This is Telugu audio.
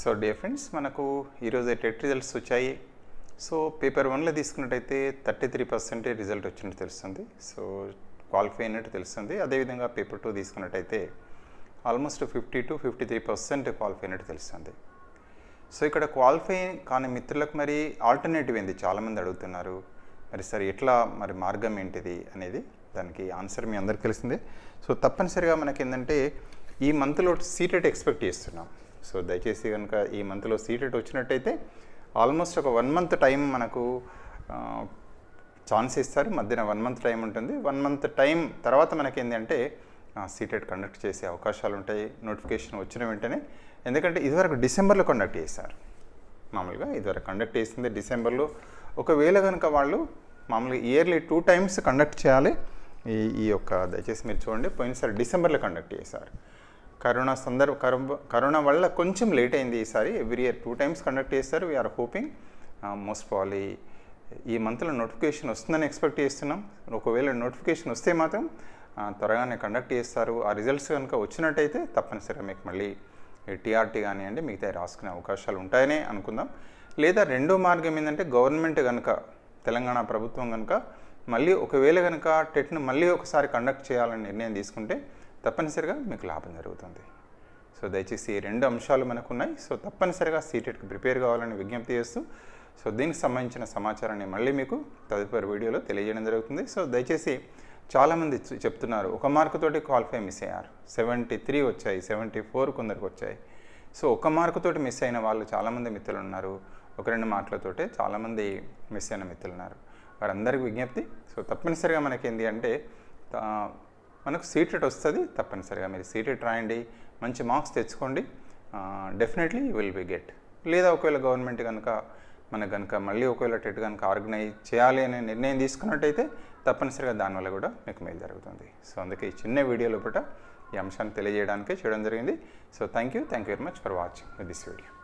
సో డియర్ ఫ్రెండ్స్ మనకు ఈరోజు టెట్ రిజల్ట్స్ వచ్చాయి సో పేపర్ వన్లో తీసుకున్నట్టయితే థర్టీ త్రీ పర్సెంటే రిజల్ట్ వచ్చినట్టు తెలుస్తుంది సో క్వాలిఫై అయినట్టు తెలుస్తుంది అదేవిధంగా పేపర్ టూ తీసుకున్నట్టయితే almost fifty to fifty three percent qualify అయినట్టు తెలుస్తుంది సో ఇక్కడ క్వాలిఫై కాని మిత్రులకు మరి ఆల్టర్నేటివ్ ఏంది చాలామంది అడుగుతున్నారు మరి సరే ఎట్లా మరి మార్గం ఏంటిది అనేది దానికి ఆన్సర్ మీ అందరికీ తెలిసిందే సో తప్పనిసరిగా మనకి ఏంటంటే ఈ మంత్లో సీటెట్ ఎక్స్పెక్ట్ చేస్తున్నాం సో దయచేసి కనుక ఈ మంత్లో సీటెట్ వచ్చినట్టయితే ఆల్మోస్ట్ ఒక వన్ మంత్ టైం మనకు ఛాన్స్ ఇస్తారు మధ్యన వన్ మంత్ టైం ఉంటుంది వన్ మంత్ టైం తర్వాత మనకి ఏంటంటే సీటెట్ కండక్ట్ చేసే అవకాశాలు ఉంటాయి నోటిఫికేషన్ వచ్చిన వెంటనే ఎందుకంటే ఇదివరకు డిసెంబర్లో కండక్ట్ చేశారు మామూలుగా ఇదివరకు కండక్ట్ చేసింది డిసెంబర్లో ఒకవేళ కనుక వాళ్ళు మామూలుగా ఇయర్లీ టూ టైమ్స్ కండక్ట్ చేయాలి ఈ ఈ యొక్క దయచేసి మీరు చూడండి పోయినసారి డిసెంబర్లో కండక్ట్ చేశారు కరోనా సందర్భ కరోనా వల్ల కొంచెం లేట్ అయింది ఈసారి every year two times conduct చేస్తారు వీఆర్ హోపింగ్ మోస్ట్ పాలీ ఈ మంత్లో నోటిఫికేషన్ వస్తుందని ఎక్స్పెక్ట్ చేస్తున్నాం ఒకవేళ నోటిఫికేషన్ వస్తే మాత్రం త్వరగానే కండక్ట్ చేస్తారు ఆ రిజల్ట్స్ కనుక వచ్చినట్టయితే తప్పనిసరిగా మీకు మళ్ళీ టీఆర్టీ కానివ్వండి మిగతా రాసుకునే అవకాశాలు ఉంటాయని అనుకుందాం లేదా రెండో మార్గం ఏంటంటే గవర్నమెంట్ కనుక తెలంగాణ ప్రభుత్వం కనుక మళ్ళీ ఒకవేళ కనుక టెట్ను మళ్ళీ ఒకసారి కండక్ట్ చేయాలని నిర్ణయం తీసుకుంటే తప్పనిసరిగా మీకు లాభం జరుగుతుంది సో దయచేసి ఈ రెండు అంశాలు మనకు ఉన్నాయి సో తప్పనిసరిగా సీటెట్కి ప్రిపేర్ కావాలని విజ్ఞప్తి చేస్తూ సో దీనికి సంబంధించిన సమాచారాన్ని మళ్ళీ మీకు తదుపరి వీడియోలో తెలియజేయడం జరుగుతుంది సో దయచేసి చాలామంది చెప్తున్నారు ఒక మార్కు తోటి క్వాలిఫై మిస్ అయ్యారు సెవెంటీ త్రీ వచ్చాయి సెవెంటీ ఫోర్ కొందరికి వచ్చాయి సో ఒక మార్కు తోటి మిస్ అయిన వాళ్ళు చాలామంది మిత్రులు ఉన్నారు ఒక రెండు మార్కులతోటే చాలామంది మిస్ అయిన మిత్రులు ఉన్నారు వారందరికీ విజ్ఞప్తి సో తప్పనిసరిగా మనకి ఏంటి అంటే మనకు సీటెట్ వస్తుంది తప్పనిసరిగా మీరు సీటెట్ రాయండి మంచి మార్క్స్ తెచ్చుకోండి డెఫినెట్లీ విల్ బి గెట్ లేదా ఒకవేళ గవర్నమెంట్ కనుక మనకు కనుక మళ్ళీ ఒకవేళ టెట్ కనుక ఆర్గనైజ్ చేయాలి అనే నిర్ణయం తీసుకున్నట్టయితే తప్పనిసరిగా దానివల్ల కూడా మీకు మేలు జరుగుతుంది సో అందుకే ఈ చిన్న వీడియోలో పూట ఈ అంశాన్ని తెలియజేయడానికే చేయడం జరిగింది so thank you thank you very much for watching this video